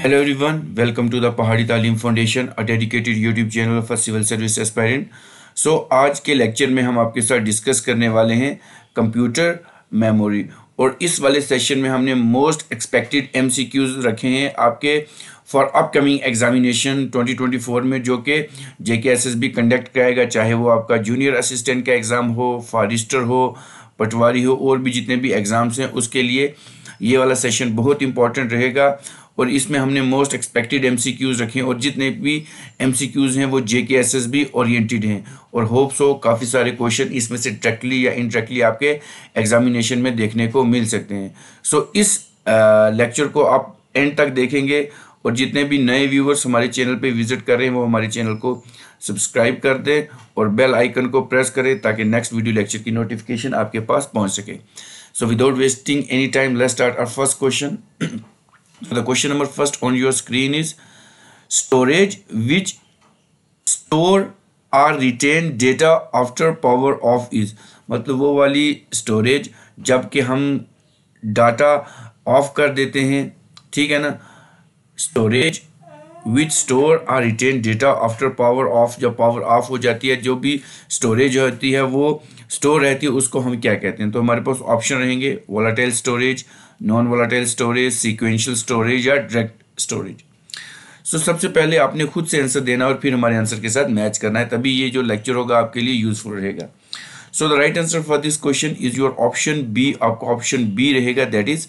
Hello everyone welcome to the Pahadi Taleem foundation a dedicated YouTube channel for civil service aspirant so आज के lecture में हम आपके साथ डिस्कस करने वाले हैं कंप्यूटर मेमोरी और इस वाले सेशन में हमने मोस्ट एक्सपेक्टेड एमसीक्यूज रखे हैं आपके फॉर अपकमिंग एग्जामिनेशन 2024 में जो कि जे के एस एस बी कंडक्ट कराएगा चाहे वो आपका जूनियर असिस्टेंट का एग्ज़ाम हो फॉरिस्टर हो पटवारी हो और भी जितने भी एग्ज़ाम्स हैं उसके लिए ये वाला सेशन बहुत इंपॉर्टेंट रहेगा और इसमें हमने मोस्ट एक्सपेक्टेड एम रखे और जितने भी एम हैं वो जे के एस एस बी ओरिएंटेड हैं और होप्स हो काफ़ी सारे क्वेश्चन इसमें से डायरेक्टली या इनडायरेक्टली आपके एग्जामिनेशन में देखने को मिल सकते हैं सो so, इस लेक्चर को आप एंड तक देखेंगे और जितने भी नए व्यूवर्स हमारे चैनल पे विजिट कर रहे हैं वो हमारे चैनल को सब्सक्राइब कर दें और बेल आइकन को प्रेस करें ताकि नेक्स्ट वीडियो लेक्चर की नोटिफिकेशन आपके पास पहुंच सके so without wasting any time let's start our first question So the question number first on your screen is storage which store or retain data after power off is मतलब वो वाली storage जबकि हम data of कर देते हैं ठीक है ना storage which store are retain data after power off जब पावर ऑफ हो जाती है जो भी स्टोरेज होती है वो स्टोर रहती है उसको हम क्या कहते हैं तो हमारे पास ऑप्शन रहेंगे volatile storage non volatile storage sequential storage या डायरेक्ट स्टोरेज सो सबसे पहले आपने खुद से आंसर देना और फिर हमारे आंसर के साथ मैच करना है तभी ये जो लेक्चर होगा आपके लिए यूजफुल रहेगा so the right answer for this question is your option B आपका ऑप्शन बी रहेगा that is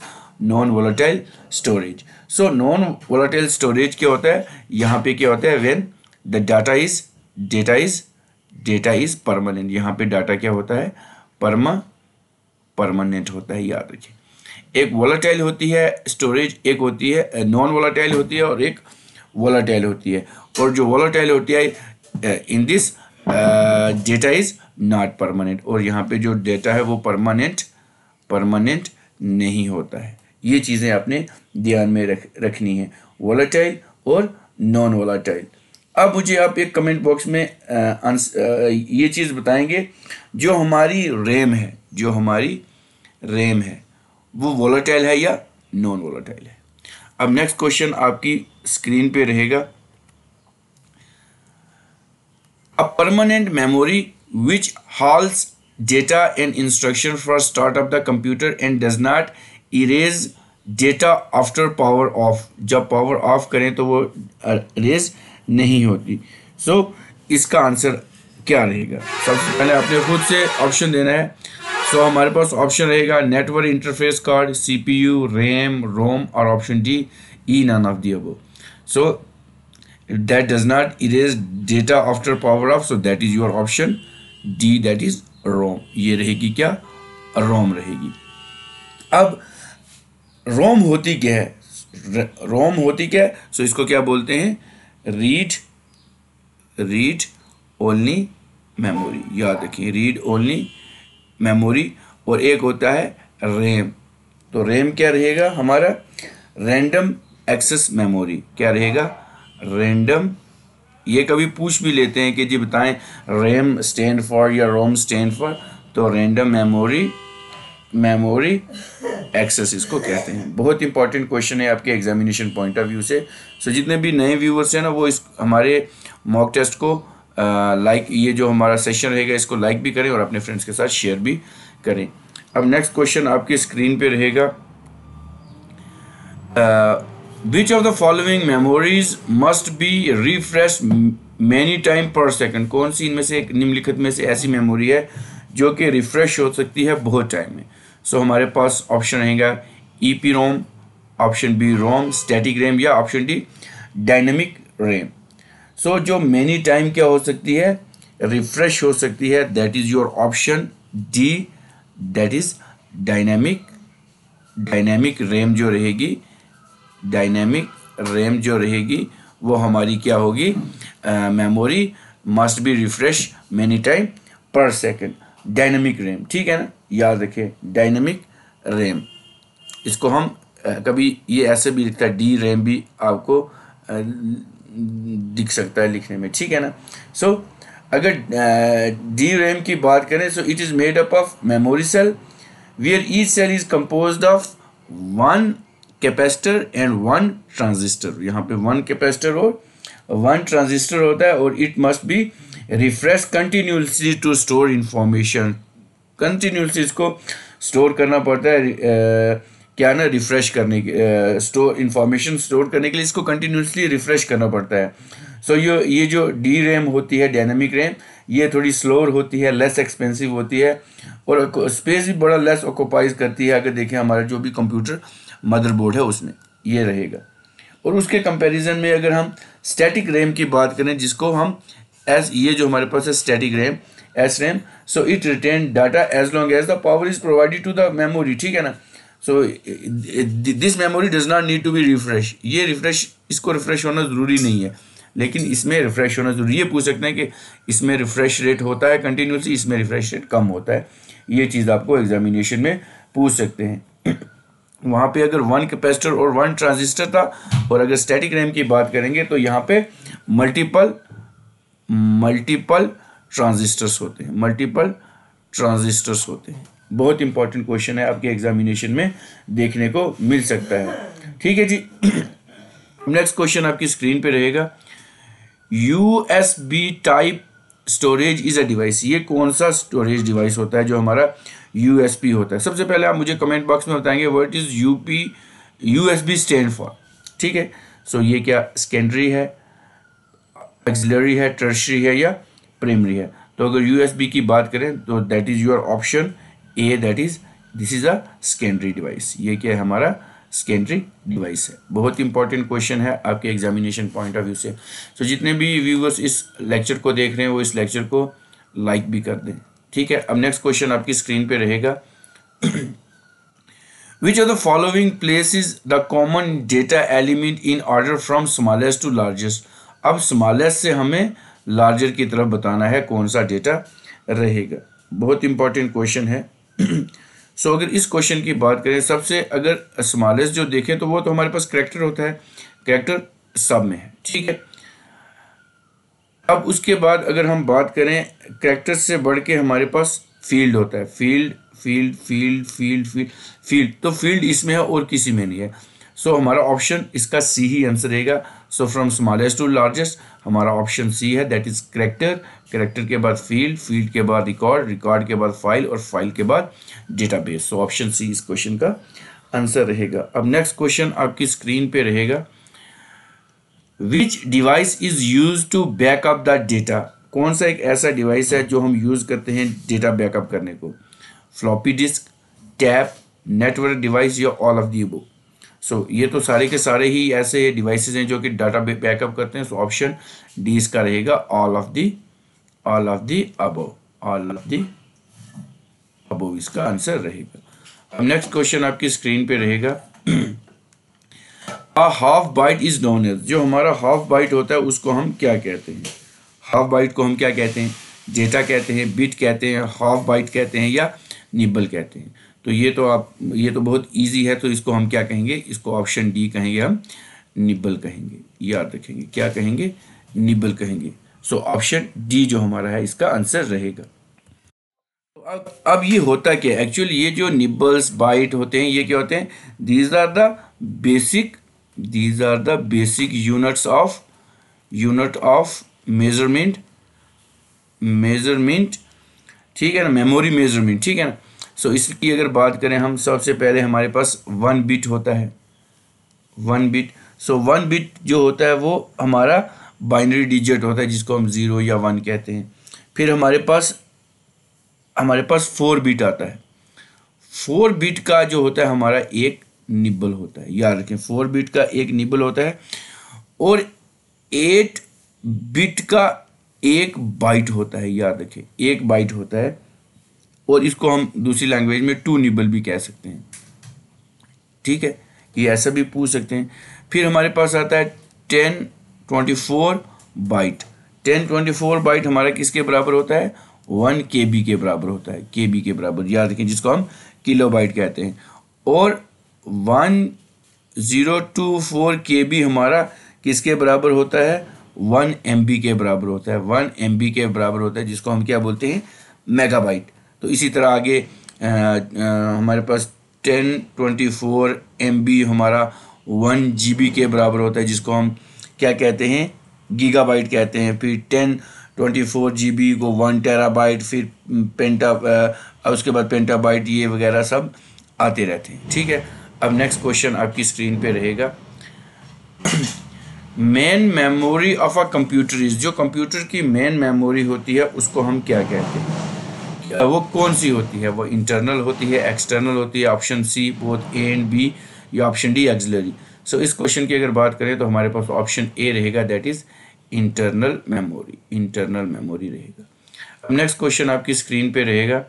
non volatile storage so non volatile storage क्या होता है यहाँ पे क्या होता है when the data is data is data is permanent यहाँ पे डाटा क्या होता है परमा परमानेंट होता है याद रखिए एक वोलाटाइल होती है स्टोरेज एक होती है नॉन वोलाटाइल होती है और एक वोलाटाइल होती है और जो वोलाटाइल होती है in this data is not permanent और यहाँ पे जो डेटा है वो परमानेंट परमानेंट नहीं होता है ये चीज़ें आपने ध्यान में रख रखनी है वोलाटाइल और नॉन वोलाटाइल अब मुझे आप एक कमेंट बॉक्स में आ, आ, ये चीज़ बताएंगे जो हमारी रैम है जो हमारी रैम है वो वोलाटाइल है या नॉन वोलाटाइल है अब नेक्स्ट क्वेश्चन आपकी स्क्रीन पे रहेगा a permanent memory which holds data and instruction for start of the computer and does not erase data after power off जब पावर ऑफ करें तो वो रेज नहीं होती सो so, इसका आंसर क्या रहेगा सबसे पहले आपने खुद से ऑप्शन देना है सो so, हमारे पास ऑप्शन रहेगा network interface card CPU RAM ROM और option D E none of the above so that does not erase data after power off so that is your option D that is ROM ये रहेगी क्या रोम रहेगी अब रोम होती क्या है ROM होती क्या है सो so इसको क्या बोलते हैं रीड रीड ओनली मेमोरी याद रखिए रीड ओनली मेमोरी और एक होता है रैम तो रैम क्या रहेगा हमारा रैंडम एक्सेस मेमोरी क्या रहेगा रैंडम ये कभी पूछ भी लेते हैं कि जी बताएं रैम स्टैंड फॉर या रोम स्टैंड फॉर तो रैंडम मेमोरी मेमोरी एक्सेस इसको कहते हैं बहुत इंपॉर्टेंट क्वेश्चन है आपके एग्जामिनेशन पॉइंट ऑफ व्यू से सो जितने भी नए व्यूवर्स हैं ना वो इस हमारे मॉक टेस्ट को लाइक uh, like, ये जो हमारा सेशन रहेगा इसको लाइक भी करें और अपने फ्रेंड्स के साथ शेयर भी करें अब नेक्स्ट क्वेश्चन आपकी स्क्रीन पे रहेगा which of the following memories must be refresh many time per second कौन सी इनमें से एक निम्नलिखित में से ऐसी मेमोरी है जो कि रिफ्रेश हो सकती है बहुत टाइम में सो so, हमारे पास ऑप्शन रहेगा E P ROM option B ROM static RAM या option D dynamic RAM so so, जो मेनी टाइम क्या हो सकती है रिफ्रेश हो सकती है that is your option D that is dynamic dynamic RAM जो रहेगी डायनेमिक रैम जो रहेगी वो हमारी क्या होगी memory must be refresh many time per second dynamic RAM ठीक है ना याद रखें डायनेमिक रैम इसको हम कभी ये ऐसे भी लिखता है डी रैम भी आपको दिख सकता है लिखने में ठीक है ना सो so, अगर डी रैम की बात करें so it is made up of memory cell where each cell is compose of one capacitor and one transistor यहाँ पे वन कैपेसिटर और वन ट्रांजिस्टर होता है और it must be refresh continuously to store information continuously इसको store करना पड़ता है क्या ना रिफ़्रेश करने के स्टोर इन्फॉर्मेशन स्टोर करने के लिए इसको कंटिन्यूसली रिफ़्रेश करना पड़ता है सो so, ये ये जो डी रैम होती है डायनेमिक रैम ये थोड़ी स्लोर होती है लेस एक्सपेंसिव होती है और स्पेस भी बड़ा लेस ऑक्यूपाइज करती है अगर देखें हमारा जो भी कंप्यूटर मदरबोर्ड है उसमें ये रहेगा और उसके कंपेरिजन में अगर हम स्टैटिक रैम की बात करें जिसको हम एस ये जो हमारे पास है static RAM S RAM so it retain data as long as the power is provided to the memory ठीक है ना so this memory does not need to be refresh ये रिफ्रेश इसको रिफ्रेश होना ज़रूरी नहीं है लेकिन इसमें रिफ्रेश होना जरूरी ये पूछ सकते हैं कि इसमें रिफ्रेश रेट होता है कंटिन्यूसली इसमें रिफ्रेश रेट कम होता है ये चीज़ आपको एग्जामिनेशन में पूछ सकते हैं वहाँ पे अगर वन कैपेसिटर और वन ट्रांजिस्टर था और अगर स्टैटिक रैम की बात करेंगे तो यहाँ पे मल्टीपल मल्टीपल ट्रांजिस्टर्स होते हैं मल्टीपल ट्रांजिस्टर्स होते हैं बहुत इंपॉर्टेंट क्वेश्चन है आपके एग्जामिनेशन में देखने को मिल सकता है ठीक है जी नेक्स्ट क्वेश्चन आपकी स्क्रीन पे रहेगा U S B type storage is a device ये कौन सा स्टोरेज डिवाइस होता है जो हमारा यू एस होता है सबसे पहले आप मुझे कमेंट बॉक्स में बताएंगे what is U P U S B stand for ठीक है सो ये क्या सेकेंडरी है एक्सलरी है टर्शरी है या प्राइमरी है तो अगर यू एस बी की बात करें तो that is your option A that is this is a secondary device ये क्या है हमारा सेकेंडरी डिवाइस है बहुत इंपॉर्टेंट क्वेश्चन है आपके एग्जामिनेशन पॉइंट ऑफ व्यू से सो so, जितने भी व्यूवर्स इस लेक्चर को देख रहे हैं वो इस लेक्चर को लाइक भी कर दें ठीक है अब नेक्स्ट क्वेश्चन आपकी स्क्रीन पे रहेगा are the following place is the common data element in order from smallest to largest अब स्मॉलेस्ट से हमें लार्जर की तरफ बताना है कौन सा डेटा रहेगा बहुत इंपॉर्टेंट क्वेश्चन है सो so, अगर इस क्वेश्चन की बात करें सबसे अगर स्मॉलेस्ट जो देखें तो वो तो हमारे पास करेक्टर होता है करेक्टर सब में है ठीक है अब उसके बाद अगर हम बात करें करेक्टर से बढ़ के हमारे पास फील्ड होता है field field field field field field तो फील्ड इसमें है और किसी में नहीं है सो so, हमारा ऑप्शन इसका सी ही आंसर रहेगा so from smallest to largest हमारा ऑप्शन सी है दैट इज करेक्टर करेक्टर के बाद फील्ड फील्ड के बाद रिकॉर्ड रिकॉर्ड के बाद फाइल और फाइल के बाद बेस सो ऑप्शन सी इस क्वेश्चन का आंसर रहेगा अब नेक्स्ट क्वेश्चन आपकी स्क्रीन पे रहेगा which device is use to backup the data कौन सा एक ऐसा डिवाइस है जो हम यूज़ करते हैं डेटा बैकअप करने को floppy disk tape network device या all of the above so so, ये तो सारे के सारे ही ऐसे डिवाइसेस हैं जो कि डाटा बैकअप करते हैं सो ऑप्शन डी इसका रहेगा all of the all of the above all of the above इसका आंसर रहेगा अब नेक्स्ट क्वेश्चन आपकी स्क्रीन पे रहेगा a half byte is known as जो हमारा हाफ बाइट होता है उसको हम क्या कहते हैं हाफ बाइट को हम क्या कहते हैं डेटा कहते हैं बिट कहते हैं हाफ बाइट कहते हैं या निबल कहते हैं तो ये तो आप ये तो बहुत ईजी है तो इसको हम क्या कहेंगे इसको ऑप्शन डी कहेंगे हम निबल कहेंगे याद रखेंगे क्या कहेंगे निबल कहेंगे सो ऑप्शन डी जो हमारा है इसका आंसर रहेगा तो अब अब ये होता क्या एक्चुअली ये जो निबल्स बाइट होते हैं ये क्या होते हैं these are the basic these are the basic units of unit of measurement measurement ठीक है ना मेमोरी मेजरमेंट ठीक है ना सो इसकी अगर बात करें हम सबसे पहले हमारे पास वन बिट होता है one bit so one bit जो होता है वो हमारा बाइनरी डिजिट होता है जिसको हम ज़ीरो या वन कहते हैं फिर हमारे पास हमारे पास फोर बिट आता है फोर बिट का जो होता है हमारा एक निबल होता है याद रखें फोर बिट का एक निबल होता है और एट बिट का एक बाइट होता है याद रखें एक बाइट होता है और इसको हम दूसरी लैंग्वेज में टू निबल भी कह सकते हैं ठीक है ये ऐसा भी पूछ सकते हैं फिर हमारे पास आता है ten twenty four byte ten twenty four byte हमारा किसके बराबर होता है वन के बी के बराबर होता है के बी के बराबर याद रखें जिसको हम किलो बाइट कहते हैं और one zero two four K B हमारा किसके बराबर होता है वन एम बी के बराबर होता है वन एम बी के बराबर होता है जिसको हम क्या बोलते हैं मेगाबाइट तो इसी तरह आगे हमारे पास ten twenty four M B हमारा वन जी बी के बराबर होता है जिसको हम क्या कहते हैं गीगाबाइट कहते हैं फिर ten twenty four G B को वन टेराबाइट फिर पेंटा आ, उसके बाद पेंटाबाइट ये वगैरह सब आते रहते हैं ठीक है अब नेक्स्ट क्वेश्चन आपकी स्क्रीन पे रहेगा main memory of a computer is जो कंप्यूटर की मेन मेमोरी होती है उसको हम क्या कहते हैं वो कौन सी होती है वो इंटरनल होती है एक्सटर्नल होती है option C both A and B या ऑप्शन डी एक्सलरी सो इस क्वेश्चन की अगर बात करें तो हमारे पास ऑप्शन ए रहेगा that is internal memory internal memory रहेगा अब नेक्स्ट क्वेश्चन आपकी स्क्रीन पे रहेगा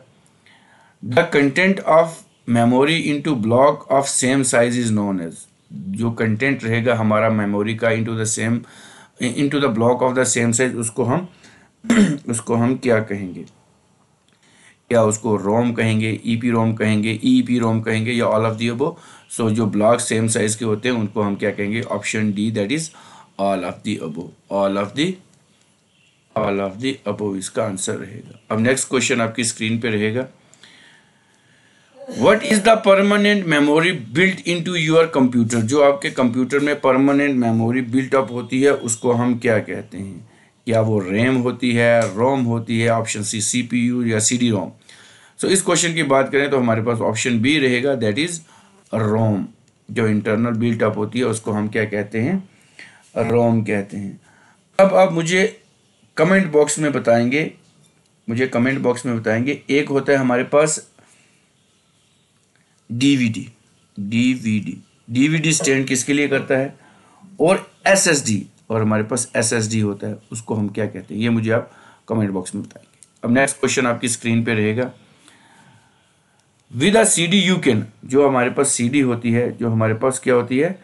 the content of memory into block of same size is known as जो कंटेंट रहेगा हमारा मेमोरी का into the same into the block of the same size उसको हम उसको हम क्या कहेंगे या उसको रोम कहेंगे ई पी रोम कहेंगे ई पी रोम कहेंगे या ऑल ऑफ दी अबो सो जो ब्लॉक सेम साइज़ के होते हैं उनको हम क्या कहेंगे option D that is all of the above all of the all of the above इसका आंसर रहेगा अब नेक्स्ट क्वेश्चन आपकी स्क्रीन पे रहेगा what is the permanent memory built in to your computer जो आपके कंप्यूटर में परमानेंट मेमोरी बिल्ट अप होती है उसको हम क्या कहते हैं क्या वो रैम होती है रोम होती है option C C P U या C D ROM so so, इस क्वेश्चन की बात करें तो हमारे पास ऑप्शन बी रहेगा दैट इज रोम जो इंटरनल बिल्टअप होती है उसको हम क्या कहते हैं रोम कहते हैं अब आप मुझे कमेंट बॉक्स में बताएंगे मुझे कमेंट बॉक्स में बताएंगे एक होता है हमारे पास डीवीडी डीवीडी डीवीडी स्टैंड किसके लिए करता है और एसएसडी और हमारे पास एसएसडी होता है उसको हम क्या कहते हैं ये मुझे आप कमेंट बॉक्स में बताएंगे अब नेक्स्ट क्वेश्चन आपकी स्क्रीन पे रहेगा with a C D you can जो हमारे पास सी डी होती है जो हमारे पास क्या होती है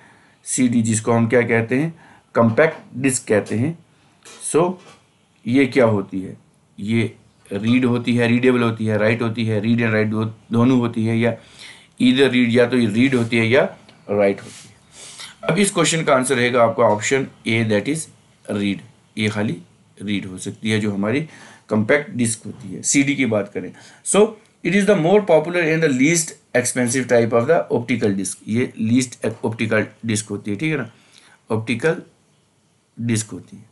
सी डी जिसको हम क्या कहते हैं कंपैक्ट डिस्क कहते हैं सो so, ये क्या होती है ये रीड होती है रीडेबल होती है राइट होती है रीड एंड राइट दोनों होती है या इधर रीड या तो रीड होती है या राइट होती है अब इस क्वेश्चन का आंसर रहेगा आपका option A that is read ये खाली रीड हो सकती है जो हमारी कंपैक्ट डिस्क होती है सीडी की बात करें so so, it is the more popular and the least expensive type of the optical disk ये लीस्ट ऑप्टिकल डिस्क होती है ठीक है ना ऑप्टिकल डिस्क होती है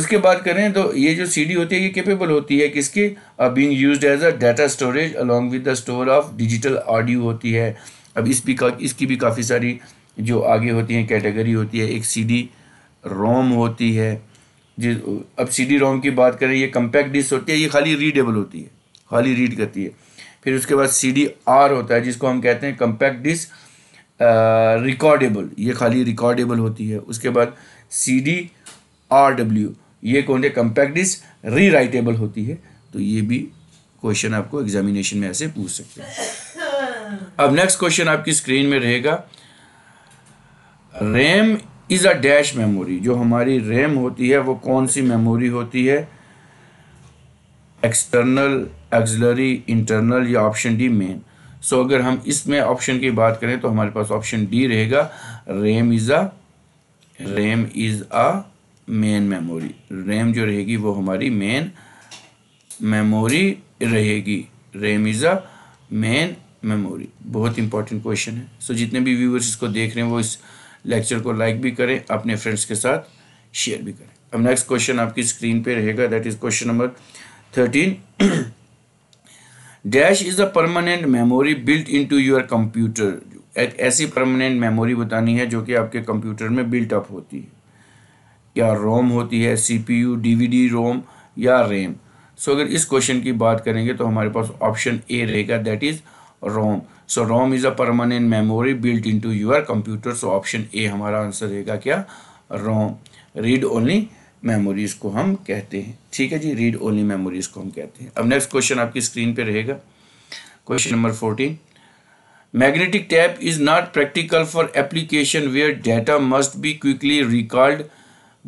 उसके बाद करें तो ये जो सीडी होती है ये कैपेबल होती है किसकी being used as a data storage along with the store of digital audio होती है अब इस भी का, इसकी भी काफ़ी सारी जो आगे होती हैं कैटेगरी होती है एक सीडी रोम होती है जिस अब सीडी रोम की बात करें ये कंपैक्ट डिस्क होती है ये खाली रीडेबल होती है खाली रीड करती है फिर उसके बाद सी डी आर होता है जिसको हम कहते हैं कम्पैक्ट डिस्क रिकॉर्डेबल ये खाली रिकॉर्डेबल होती है उसके बाद सी डी आर डब्ल्यू ये कौन है कम्पैक्ट डिस्क री राइटेबल होती है तो ये भी क्वेश्चन आपको एग्जामिनेशन में ऐसे पूछ सकते हैं अब नेक्स्ट क्वेश्चन आपकी स्क्रीन में रहेगा RAM is a dash memory जो हमारी रैम होती है वो कौन सी मेमोरी होती है एक्सटर्नल एक्जलरी इंटरनल या ऑप्शन डी मेन सो अगर हम इसमें ऑप्शन की बात करें तो हमारे पास ऑप्शन डी रहेगा RAM is a RAM is a main memory RAM जो रहेगी वो हमारी मेन मेमोरी रहेगी RAM is a main memory बहुत इंपॉर्टेंट क्वेश्चन है सो so, जितने भी व्यूवर्स इसको देख रहे हैं वो इस लेक्चर को लाइक भी करें अपने फ्रेंड्स के साथ शेयर भी करें अब नेक्स्ट क्वेश्चन आपकी स्क्रीन पे रहेगा that is question number thirteen dash is a permanent memory built into your computer एक ऐसी परमानेंट मेमोरी बतानी है जो कि आपके कंप्यूटर में बिल्ट अप होती है क्या रोम होती है सीपीयू डीवीडी रोम या रैम सो so, अगर इस क्वेश्चन की बात करेंगे तो हमारे पास ऑप्शन ए रहेगा that is ROM so ROM is a permanent memory built into your computer so option A हमारा आंसर रहेगा क्या रोम रीड ओनली मेमोरीज को हम कहते हैं ठीक है जी रीड ओनली मेमोरीज को हम कहते हैं अब नेक्स्ट क्वेश्चन आपकी स्क्रीन पे रहेगा question number fourteen magnetic tape is not practical for application where data must be quickly record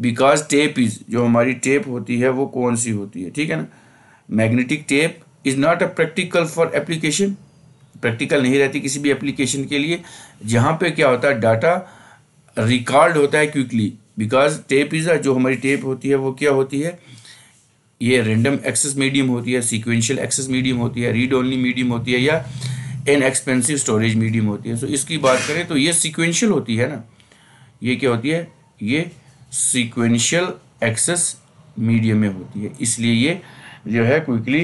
because tape is जो हमारी टेप होती है वो कौन सी होती है ठीक है ना magnetic tape is not a practical for application practical नहीं रहती किसी भी एप्लीकेशन के लिए जहाँ पे क्या होता है डाटा रिकॉर्ड होता है क्विकली बिकॉज टेप इज़ जो हमारी टेप होती है वो क्या होती है ये रेंडम एक्सेस मीडियम होती है सीक्वेंशियल एक्सेस मीडियम होती है रीड ओनली मीडियम होती है या इन एक्सपेंसिव स्टोरेज मीडियम होती है सो so, इसकी बात करें तो ये सीक्वेंशियल होती है ना ये क्या होती है ये सीक्वेंशियल एक्सेस मीडियम में होती है इसलिए ये जो है क्विकली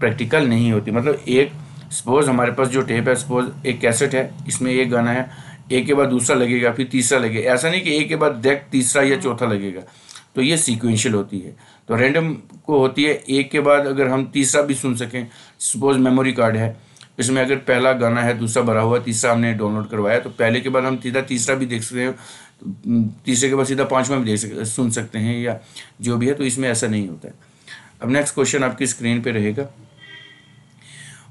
प्रैक्टिकल नहीं होती मतलब एक सपोज हमारे पास जो टेप है सपोज एक कैसेट है इसमें एक गाना है एक के बाद दूसरा लगेगा फिर तीसरा लगेगा ऐसा नहीं कि एक के बाद डेक तीसरा या चौथा लगेगा तो ये सीक्वेंशियल होती है तो रैंडम को होती है एक के बाद अगर हम तीसरा भी सुन सकें सपोज मेमोरी कार्ड है इसमें अगर पहला गाना है दूसरा भरा हुआ तीसरा हमने डाउनलोड करवाया तो पहले के बाद हम सीधा तीसरा भी देख सकते हैं तीसरे के बाद सीधा पाँचवा भी देख सकते सुन सकते हैं या जो भी है तो इसमें ऐसा नहीं होता है अब नेक्स्ट क्वेश्चन आपकी स्क्रीन पर रहेगा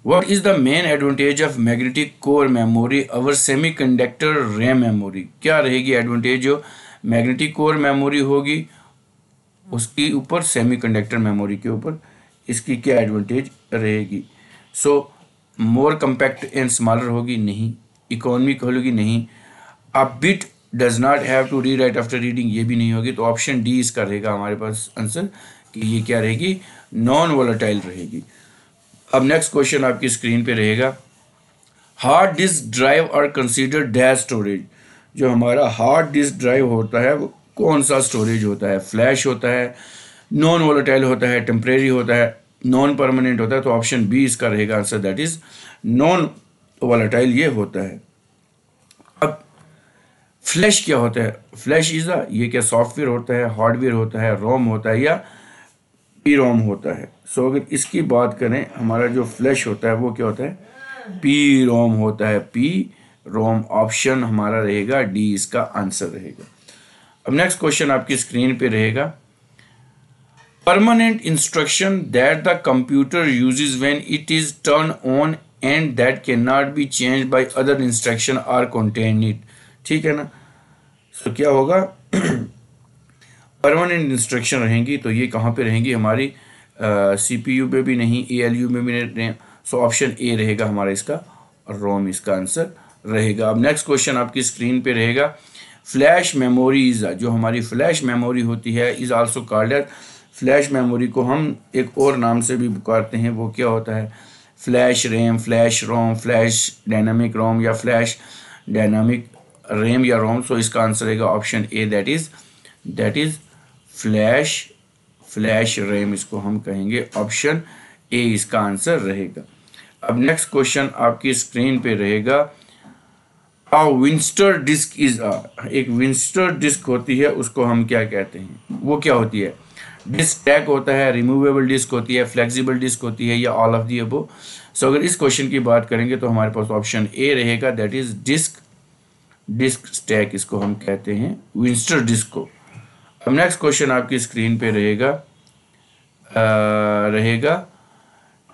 What is the main advantage of magnetic core memory over semiconductor RAM memory? क्या रहेगी advantage जो magnetic core memory होगी उसकी ऊपर semiconductor memory के ऊपर इसकी क्या advantage रहेगी So more compact and smaller होगी नहीं economy होगी नहीं A bit does not have to rewrite after reading ये भी नहीं होगी तो option D इसका रहेगा हमारे पास आंसर कि ये क्या रहेगी नॉन वोलाटाइल रहेगी अब नेक्स्ट क्वेश्चन आपकी स्क्रीन पे रहेगा hard disk drive are consider dash storage जो हमारा हार्ड डिस्क ड्राइव होता है वो कौन सा स्टोरेज होता है फ्लैश होता है नॉन वोलेटाइल होता है टेम्परेरी होता है नॉन परमानेंट होता है तो ऑप्शन बी इसका रहेगा answer that is non volatile ये होता है अब फ्लैश क्या होता है फ्लैश इज़ अ ये क्या सॉफ्टवेयर होता है हार्डवेयर होता है रोम होता है या रोम होता है सो अगर इसकी बात करें हमारा जो फ्लैश होता है वो क्या होता है पी रोम होता है पी रोम ऑप्शन हमारा रहेगा डी इसका आंसर रहेगा अब नेक्स्ट क्वेश्चन आपकी स्क्रीन पे रहेगा permanent instruction that the computer use when it is turn on and that can not be change by other instruction are contain it ठीक है ना सो so, क्या होगा परमानेंट इंस्ट्रक्शन रहेंगी तो ये कहाँ पे रहेंगी हमारी सी पी यू में भी नहीं ए एल यू में भी नहीं सो ऑप्शन ए रहेगा हमारा इसका रोम इसका आंसर रहेगा अब नेक्स्ट क्वेश्चन आपकी स्क्रीन पे रहेगा फ्लैश मेमोरीज जो हमारी फ्लैश मेमोरी होती है is also card flash memory को हम एक और नाम से भी पुकारते हैं वो क्या होता है flash RAM flash ROM flash dynamic ROM या फ्लैश डायनामिक रैम या रोम सो इसका आंसर रहेगा option A that is that is flash flash RAM इसको हम कहेंगे ऑप्शन ए इसका आंसर रहेगा अब नेक्स्ट क्वेश्चन आपकी स्क्रीन पे रहेगा आ विंस्टर डिस्क इज आ एक विंस्टर डिस्क होती है उसको हम क्या कहते हैं वो क्या होती है डिस्क टैग होता है रिमूवेबल डिस्क होती है फ्लेक्सिबल डिस्क होती है या ऑल ऑफ दी अबो सो अगर इस क्वेश्चन की बात करेंगे तो हमारे पास ऑप्शन ए रहेगा that is disk disk stack इसको हम कहते हैं विंस्टर डिस्क को अब नेक्स्ट क्वेश्चन आपकी स्क्रीन पे रहेगा रहेगा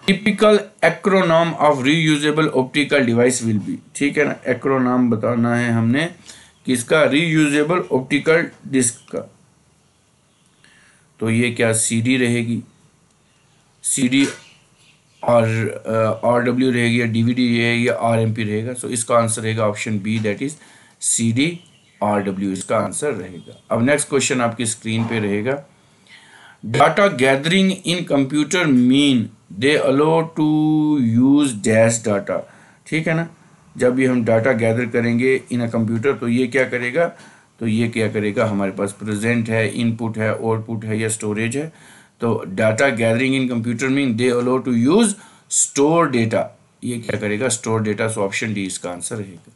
typical acronym of reusable optical device will be ठीक है ना एक्रोनॉम बताना है हमने किसका रीयूजेबल ऑप्टिकल डिस्क का तो ये क्या सीडी रहेगी सीडी और आर डब्ल्यू रहेगी या डीवीडी रहेगी या पी रहेगा सो so इसका आंसर रहेगा option B that is CD R W इसका आंसर रहेगा अब नेक्स्ट क्वेश्चन आपकी स्क्रीन पे रहेगा data gathering in computer mean they allow to use dash data ठीक है ना जब भी हम डाटा गैदर करेंगे इन अ कंप्यूटर तो ये क्या करेगा तो ये क्या करेगा हमारे पास प्रेजेंट है इनपुट है आउटपुट है या स्टोरेज है तो data gathering in computer mean they allow to use store data ये क्या करेगा store data so option D इसका आंसर रहेगा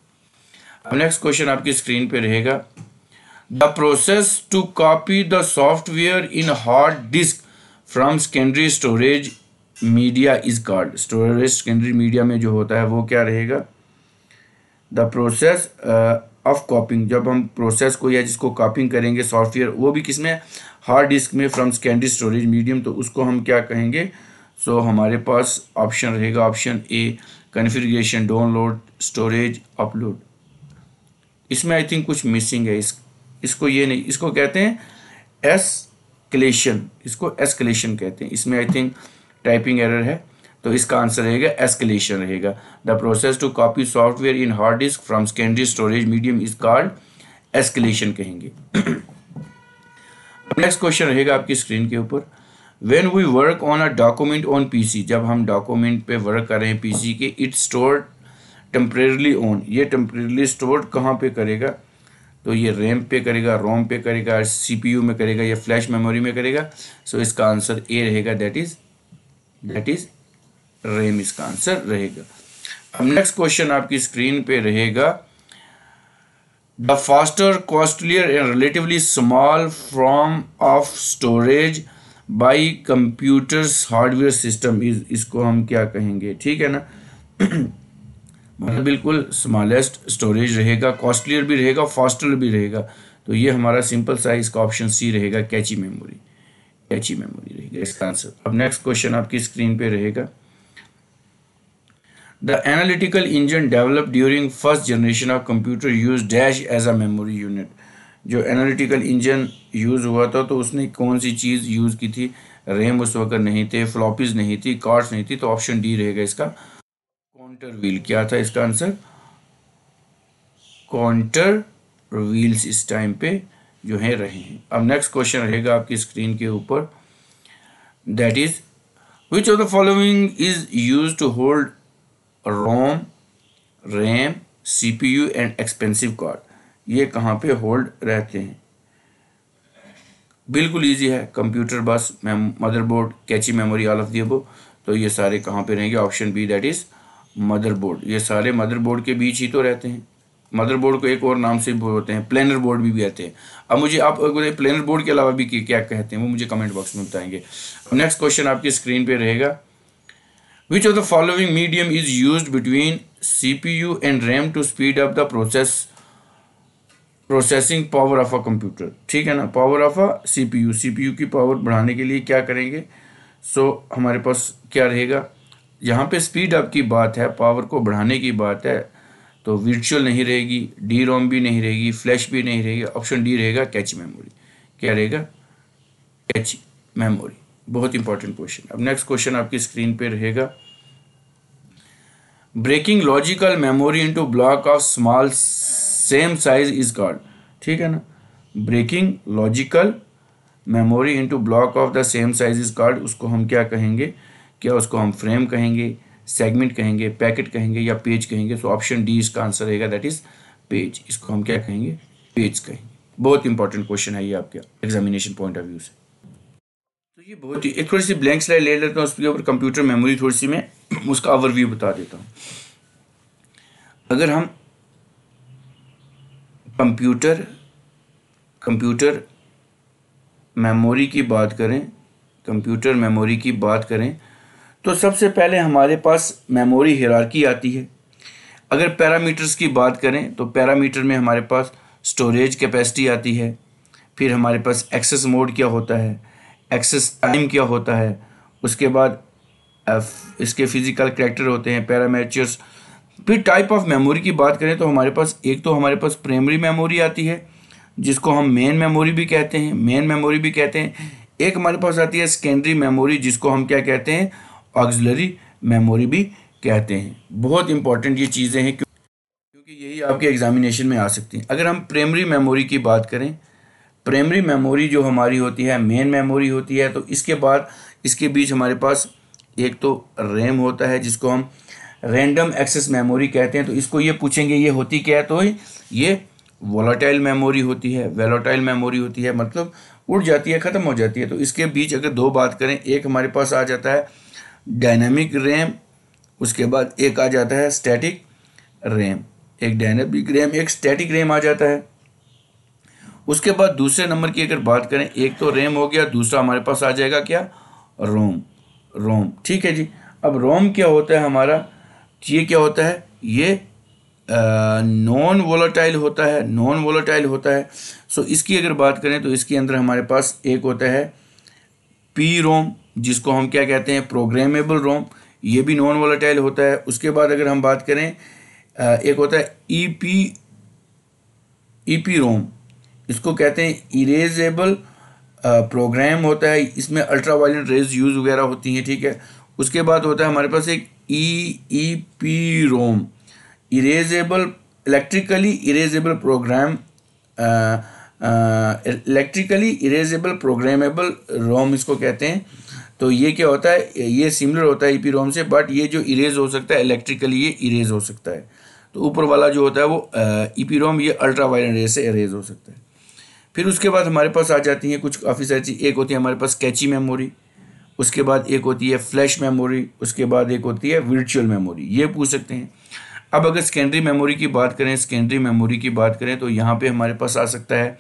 नेक्स्ट क्वेश्चन आपकी स्क्रीन पे रहेगा the process to copy the software in hard disk from secondary storage media is called storage secondary media में जो होता है वो क्या रहेगा द प्रोसेस ऑफ कॉपिंग जब हम प्रोसेस को या जिसको कॉपिंग करेंगे सॉफ्टवेयर वो भी किस में हार्ड डिस्क में फ्रॉम सेकेंडरी स्टोरेज मीडियम तो उसको हम क्या कहेंगे सो so, हमारे पास ऑप्शन रहेगा option A configuration download storage upload इसमें आई थिंक कुछ मिसिंग है इस इसको ये नहीं इसको कहते हैं एस्केलेशन इसको एसकलेशन कहते हैं इसमें आई थिंक टाइपिंग एरर है तो इसका आंसर रहेगा एसकलेशन रहेगा the process to copy software in hard disk from secondary storage medium is called escalation कहेंगे नेक्स्ट क्वेश्चन रहेगा आपकी स्क्रीन के ऊपर when we work on a document on PC जब हम डॉक्यूमेंट पे वर्क कर रहे हैं पीसी के इट स्टोर टेम्परेली ऑन ये टेम्परेली स्टोर्ड कहाँ पे करेगा तो ये रैम पे करेगा रोम पे करेगा सीपीयू में करेगा या फ्लैश मेमोरी में करेगा सो so इसका आंसर ए रहेगा that is that is RAM इसका आंसर रहेगा अब नेक्स्ट क्वेश्चन आपकी स्क्रीन पे रहेगा the faster costlier and relatively small form of storage by computers hardware system is इसको हम क्या कहेंगे ठीक है ना हाँ। बिल्कुल स्मॉलेस्ट स्टोरेज रहेगा कॉस्टलियर भी रहेगा फास्टर भी रहेगा तो ये हमारा सिंपल साइज का ऑप्शन सी रहेगा कैची मेमोरी कैची मेमोरी रहेगा इसका आंसर अब नेक्स्ट क्वेश्चन आपकी स्क्रीन पे रहेगा the analytical engine develop during first generation of computer use dash as a memory unit जो एनालिटिकल इंजन यूज़ हुआ था तो उसने कौन सी चीज़ यूज़ की थी रैम उस वक्त नहीं थे फ्लॉपीज नहीं थी कार्ड्स नहीं थी तो ऑप्शन डी रहेगा इसका काउंटर व्हील क्या था इसका आंसर काउंटर व्हील्स इस टाइम पे जो है रहे हैं अब नेक्स्ट क्वेश्चन रहेगा आपकी स्क्रीन के ऊपर that is which of the following is use to hold ROM RAM CPU and expensive card ये कहाँ पे होल्ड रहते हैं बिल्कुल इजी है computer bus motherboard cache memory all of the तो ये सारे कहाँ पे रहेंगे option B that is motherboard ये सारे मदरबोर्ड के बीच ही तो रहते हैं मदरबोर्ड को एक और नाम से होते हैं प्लानर बोर्ड भी कहते हैं अब मुझे आप प्लानर बोर्ड के अलावा भी क्या कहते हैं वो मुझे कमेंट बॉक्स में बताएंगे नेक्स्ट क्वेश्चन आपकी स्क्रीन पे रहेगा the following medium is use between C P U and RAM to speed up the process processing power of a computer ठीक है ना power of a P U की पावर बढ़ाने के लिए क्या करेंगे सो so, हमारे पास क्या रहेगा यहाँ पे स्पीड अप की बात है पावर को बढ़ाने की बात है तो वर्चुअल नहीं रहेगी डी रोम भी नहीं रहेगी फ्लैश भी नहीं रहेगी ऑप्शन डी रहेगा कैच मेमोरी क्या रहेगा कैच मेमोरी बहुत इंपॉर्टेंट क्वेश्चन अब नेक्स्ट क्वेश्चन आपकी स्क्रीन पे रहेगा breaking logical memory into block of small same size is called ठीक है ना breaking logical memory into block of the same size is called उसको हम क्या कहेंगे क्या उसको हम फ्रेम कहेंगे सेगमेंट कहेंगे पैकेट कहेंगे या पेज कहेंगे सो ऑप्शन डी इसका आंसर रहेगा दैट इज पेज इसको हम क्या कहेंगे पेज कहेंगे बहुत इंपॉर्टेंट क्वेश्चन है ये आपके एग्जामिनेशन पॉइंट ऑफ व्यू से तो ये बहुत ही एक थोड़ी सी ब्लैंक स्लाइड ले लेता हूँ उसके ऊपर कंप्यूटर मेमोरी थोड़ी सी मैं उसका ओवरव्यू बता देता हूँ अगर हम कंप्यूटर कंप्यूटर मेमोरी की बात करें कंप्यूटर मेमोरी की बात करें तो सबसे पहले हमारे पास मेमोरी हिरारकी आती है अगर पैरामीटर्स की बात करें तो पैरामीटर में हमारे पास स्टोरेज कैपेसिटी आती है फिर हमारे पास एक्सेस मोड क्या होता है एक्सेस टाइम क्या होता है उसके बाद इसके फिजिकल करेक्टर होते हैं पैरामीटर्स फिर टाइप ऑफ मेमोरी की बात करें तो हमारे पास एक तो हमारे पास प्राइमरी मेमोरी आती है जिसको हम मेन मेमोरी भी कहते हैं मेन मेमोरी भी कहते हैं एक हमारे पास आती है सेकेंडरी मेमोरी जिसको हम क्या कहते हैं ऑक्सिलरी मेमोरी भी कहते हैं बहुत इंपॉर्टेंट ये चीज़ें हैं क्योंकि यही आपके एग्जामिनेशन में आ सकती हैं अगर हम प्राइमरी मेमोरी की बात करें प्राइमरी मेमोरी जो हमारी होती है मेन मेमोरी होती है तो इसके बाद इसके बीच हमारे पास एक तो रैम होता है जिसको हम रैंडम एक्सेस मेमोरी कहते हैं तो इसको ये पूछेंगे ये होती क्या है तो ये वोलाटाइल मेमोरी होती है वेलाटाइल मेमोरी होती है मतलब उड़ जाती है ख़त्म हो जाती है तो इसके बीच अगर दो बात करें एक हमारे पास आ जाता है डायनेमिक रैम उसके बाद एक आ जाता है स्टैटिक रैम एक डायनेमिक रैम एक स्टैटिक रैम आ जाता है उसके बाद दूसरे नंबर की अगर बात करें एक तो रैम हो गया दूसरा हमारे पास आ जाएगा क्या रोम रोम ठीक है जी अब रोम क्या होता है हमारा ये क्या होता है ये नॉन वोलाटाइल होता है नॉन वोलाटाइल होता है सो इसकी अगर बात करें तो इसके अंदर हमारे पास एक होता है पी रोम जिसको हम क्या कहते हैं प्रोग्रामेबल रोम ये भी नॉन वोलाटाइल होता है उसके बाद अगर हम बात करें एक होता है ई पी ई पी रोम इसको कहते हैं इरेजेबल प्रोग्राम होता है इसमें अल्ट्रा वायलेंट रेज यूज़ वगैरह होती हैं ठीक है उसके बाद होता है हमारे पास एक E E P ROM erasable electrically erasable program electrically erasable programmable ROM इसको कहते हैं तो ये क्या होता है ये सिमिलर होता है ईपी e रोम से बट ये जो इरेज हो सकता है इलेक्ट्रिकली ये इरेज हो सकता है तो ऊपर वाला जो होता है वो ईपी रोम e ये अल्ट्रा वायलेंट रेज से इरेज हो सकता है फिर उसके बाद हमारे पास आ जाती हैं कुछ काफ़ी सारी चीज़ एक होती है हमारे पास कैची मेमोरी उसके बाद एक होती है फ्लैश मेमोरी उसके बाद एक होती है वर्चुअल मेमोरी ये पूछ सकते हैं अब अगर सेकेंडरी मेमोरी की बात करें सेकेंडरी मेमोरी की बात करें तो यहाँ पर हमारे पास आ सकता है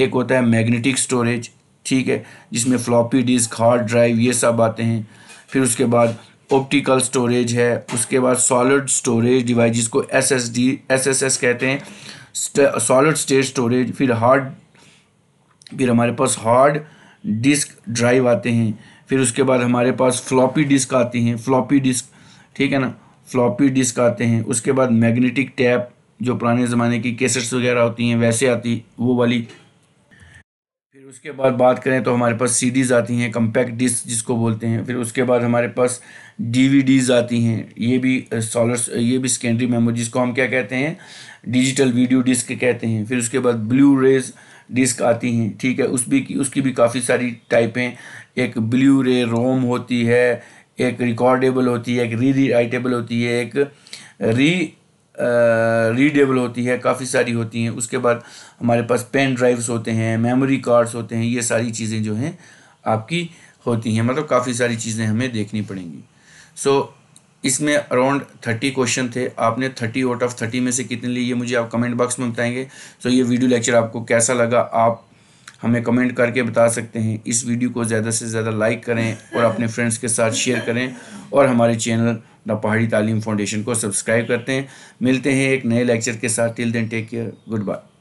एक होता है मैग्नेटिक स्टोरेज ठीक है जिसमें फ्लॉपी डिस्क हार्ड ड्राइव ये सब आते हैं फिर उसके बाद ऑप्टिकल स्टोरेज है उसके बाद सॉलिड स्टोरेज डिवाइस जिसको S S D S S S कहते हैं सॉलिड स्टेट स्टोरेज फिर हार्ड फिर हमारे पास हार्ड डिस्क ड्राइव आते हैं फिर उसके बाद हमारे पास फ्लॉपी डिस्क आती हैं फ्लॉपी डिस्क ठीक है ना फ्लॉपी डिस्क आते हैं उसके बाद मैग्नेटिक टैप जो पुराने ज़माने की कैसेट्स वगैरह होती हैं वैसे आती वो वाली उसके बाद बात करें तो हमारे पास सीडीज़ आती हैं कम्पैक्ट डिस्क जिसको बोलते हैं फिर उसके बाद हमारे पास डीवीडीज़ आती हैं ये भी सॉलर ये भी सेकेंडरी मेमोरी जिसको हम क्या कहते हैं डिजिटल वीडियो डिस्क कहते हैं फिर उसके बाद ब्लू रेज डिस्क आती हैं ठीक है उस भी उसकी भी काफ़ी सारी टाइपें एक ब्लू रे रोम होती है एक रिकॉर्डेबल होती है एक री री राइटेबल होती है एक री रीडेबल होती है काफ़ी सारी होती हैं उसके बाद हमारे पास पेन ड्राइव्स होते हैं मेमोरी कार्ड्स होते हैं ये सारी चीज़ें जो हैं आपकी होती हैं मतलब काफ़ी सारी चीज़ें हमें देखनी पड़ेंगी सो so, इसमें अराउंड थर्टी क्वेश्चन थे आपने थर्टी आउट ऑफ थर्टी में से कितने लिए ये मुझे आप कमेंट बॉक्स में बताएंगे सो so, ये वीडियो लेक्चर आपको कैसा लगा आप हमें कमेंट करके बता सकते हैं इस वीडियो को ज़्यादा से ज़्यादा लाइक करें और अपने फ्रेंड्स के साथ शेयर करें और हमारे channel the Pahadi Taleem foundation को सब्सक्राइब करते हैं मिलते हैं एक नए लेक्चर के साथ till then take care good bye